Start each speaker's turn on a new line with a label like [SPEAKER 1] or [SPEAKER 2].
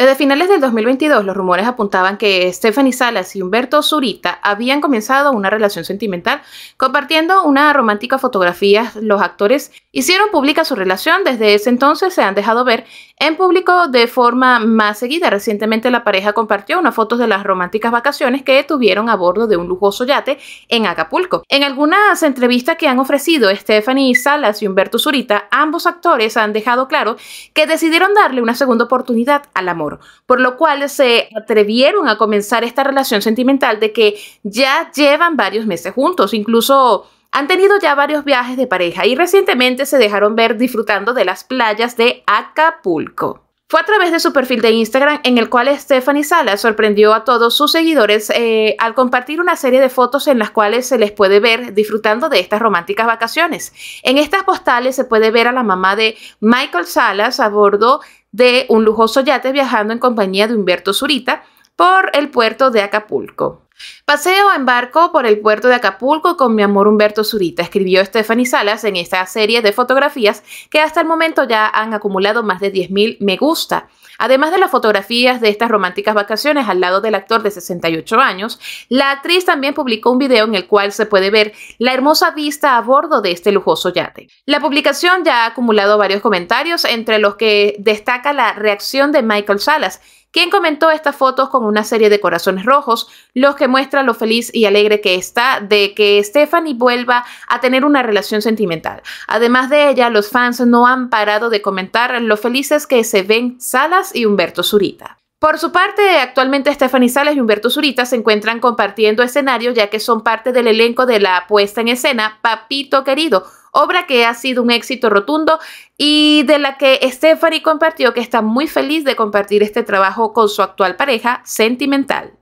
[SPEAKER 1] Desde finales del 2022, los rumores apuntaban que Stephanie Salas y Humberto Zurita habían comenzado una relación sentimental. Compartiendo una romántica fotografía, los actores hicieron pública su relación. Desde ese entonces se han dejado ver en público de forma más seguida. Recientemente la pareja compartió unas fotos de las románticas vacaciones que tuvieron a bordo de un lujoso yate en Acapulco. En algunas entrevistas que han ofrecido Stephanie Salas y Humberto Zurita, ambos actores han dejado claro que decidieron darle una segunda oportunidad al amor por lo cual se atrevieron a comenzar esta relación sentimental de que ya llevan varios meses juntos, incluso han tenido ya varios viajes de pareja y recientemente se dejaron ver disfrutando de las playas de Acapulco. Fue a través de su perfil de Instagram en el cual Stephanie Salas sorprendió a todos sus seguidores eh, al compartir una serie de fotos en las cuales se les puede ver disfrutando de estas románticas vacaciones. En estas postales se puede ver a la mamá de Michael Salas a bordo de un lujoso yate viajando en compañía de Humberto Zurita por el puerto de Acapulco. Paseo en barco por el puerto de Acapulco con mi amor Humberto Zurita, escribió Stephanie Salas en esta serie de fotografías que hasta el momento ya han acumulado más de 10.000 me gusta. Además de las fotografías de estas románticas vacaciones al lado del actor de 68 años, la actriz también publicó un video en el cual se puede ver la hermosa vista a bordo de este lujoso yate. La publicación ya ha acumulado varios comentarios, entre los que destaca la reacción de Michael Salas, quien comentó estas fotos con una serie de corazones rojos, los que muestran lo feliz y alegre que está de que Stephanie vuelva a tener una relación sentimental. Además de ella, los fans no han parado de comentar lo felices que se ven Salas y Humberto Zurita. Por su parte, actualmente Stephanie Sales y Humberto Zurita se encuentran compartiendo escenario, ya que son parte del elenco de la puesta en escena Papito Querido, obra que ha sido un éxito rotundo y de la que Stephanie compartió que está muy feliz de compartir este trabajo con su actual pareja sentimental.